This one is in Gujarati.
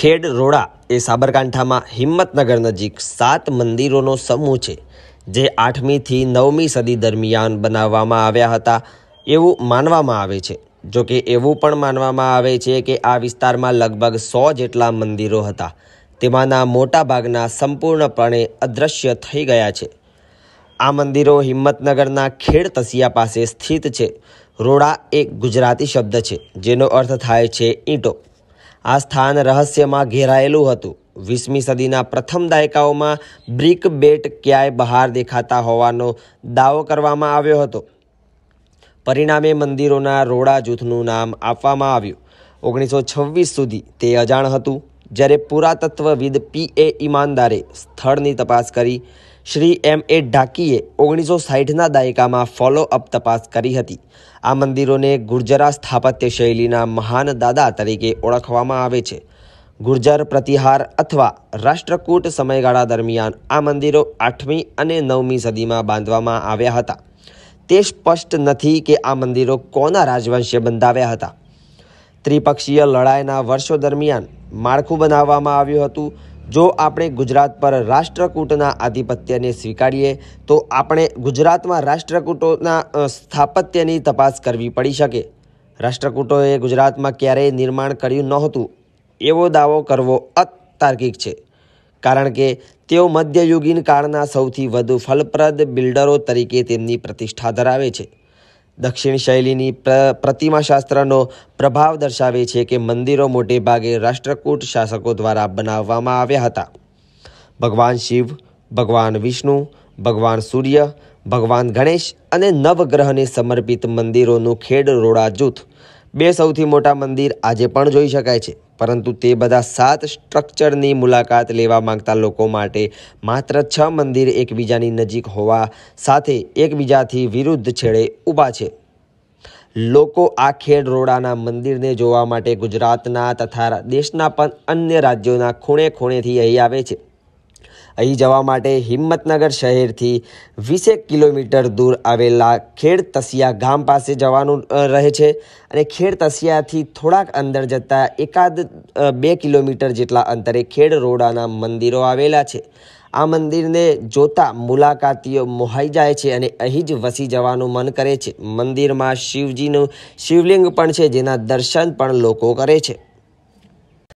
ખેડ રોડા એ સાબરકાંઠામાં હિંમતનગર નજીક સાત મંદિરોનો સમૂહ છે જે આઠમીથી નવમી સદી દરમિયાન બનાવવામાં આવ્યા હતા એવું માનવામાં આવે છે જો કે એવું પણ માનવામાં આવે છે કે આ વિસ્તારમાં લગભગ સો જેટલા મંદિરો હતા તેમાંના મોટાભાગના સંપૂર્ણપણે અદૃશ્ય થઈ ગયા છે આ મંદિરો હિંમતનગરના ખેડ તસિયા પાસે સ્થિત છે રોડા એક ગુજરાતી શબ્દ છે જેનો અર્થ થાય છે ઈંટો આ સ્થાન રહસ્યમાં ઘેરાયેલું હતું વીસમી સદીના પ્રથમ દાયકાઓમાં બ્રિક બેટ ક્યાંય બહાર દેખાતા હોવાનો દાવો કરવામાં આવ્યો હતો પરિણામે મંદિરોના રોડા જૂથનું નામ આપવામાં આવ્યું ઓગણીસો છવ્વીસ સુધી તે અજાણ હતું જ્યારે પુરાતત્વવિદ પી એ ઈમાનદારે સ્થળની તપાસ કરી શ્રી એમ એ ઢાકીએ ઓગણીસો સાહીઠના દાયકામાં ફોલો અપ તપાસ કરી હતી આ મંદિરોને ગુર્જરા સ્થાપત્ય શૈલીના મહાન દાદા તરીકે ઓળખવામાં આવે છે ગુર્જર પ્રતિહાર અથવા રાષ્ટ્રકૂટ સમયગાળા દરમિયાન આ મંદિરો આઠમી અને નવમી સદીમાં બાંધવામાં આવ્યા હતા તે સ્પષ્ટ નથી કે આ મંદિરો કોના રાજવંશે બંધાવ્યા હતા ત્રિપક્ષીય લડાઈના વર્ષો દરમિયાન માળખું બનાવવામાં આવ્યું હતું જો આપણે ગુજરાત પર રાષ્ટ્રકૂટના આધિપત્યને સ્વીકારીએ તો આપણે ગુજરાતમાં રાષ્ટ્રકૂટોના સ્થાપત્યની તપાસ કરવી પડી શકે રાષ્ટ્રકૂટોએ ગુજરાતમાં ક્યારેય નિર્માણ કર્યું નહોતું એવો દાવો કરવો અતાર્કિક છે કારણ કે તેઓ મધ્યયુગીન કાળના સૌથી વધુ ફલપ્રદ બિલ્ડરો તરીકે તેમની પ્રતિષ્ઠા ધરાવે છે દક્ષિણ શૈલીની પ્રતિમાશાસ્ત્રનો પ્રભાવ દર્શાવે છે કે મંદિરો મોટે ભાગે રાષ્ટ્રકૂટ શાસકો દ્વારા બનાવવામાં આવ્યા હતા ભગવાન શિવ ભગવાન વિષ્ણુ ભગવાન સૂર્ય ભગવાન ગણેશ અને નવગ્રહને સમર્પિત મંદિરોનું ખેડ રોડા જૂથ બે સૌથી મોટા મંદિર આજે પણ જોઈ શકાય છે પરંતુ તે બધા સાત સ્ટ્રક્ચરની મુલાકાત લેવા માંગતા લોકો માટે માત્ર છ મંદિર એકબીજાની નજીક હોવા સાથે એકબીજાથી વિરુદ્ધ છેડે ઊભા છે લોકો આ ખેડ રોડાના મંદિરને જોવા માટે ગુજરાતના તથા દેશના પણ અન્ય રાજ્યોના ખૂણે ખૂણેથી અહીં આવે છે અહીં જવા માટે હિંમતનગર શહેરથી વીસેક કિલોમીટર દૂર આવેલા ખેડ તસિયા ગામ પાસે જવાનું રહે છે અને ખેડ તસિયાથી થોડાક અંદર જતાં એકાદ બે કિલોમીટર જેટલા અંતરે ખેડ રોડાના મંદિરો આવેલા છે આ મંદિરને જોતા મુલાકાતીઓ મોહાઈ જાય છે અને અહીં જ વસી જવાનું મન કરે છે મંદિરમાં શિવજીનું શિવલિંગ પણ છે જેના દર્શન પણ લોકો કરે છે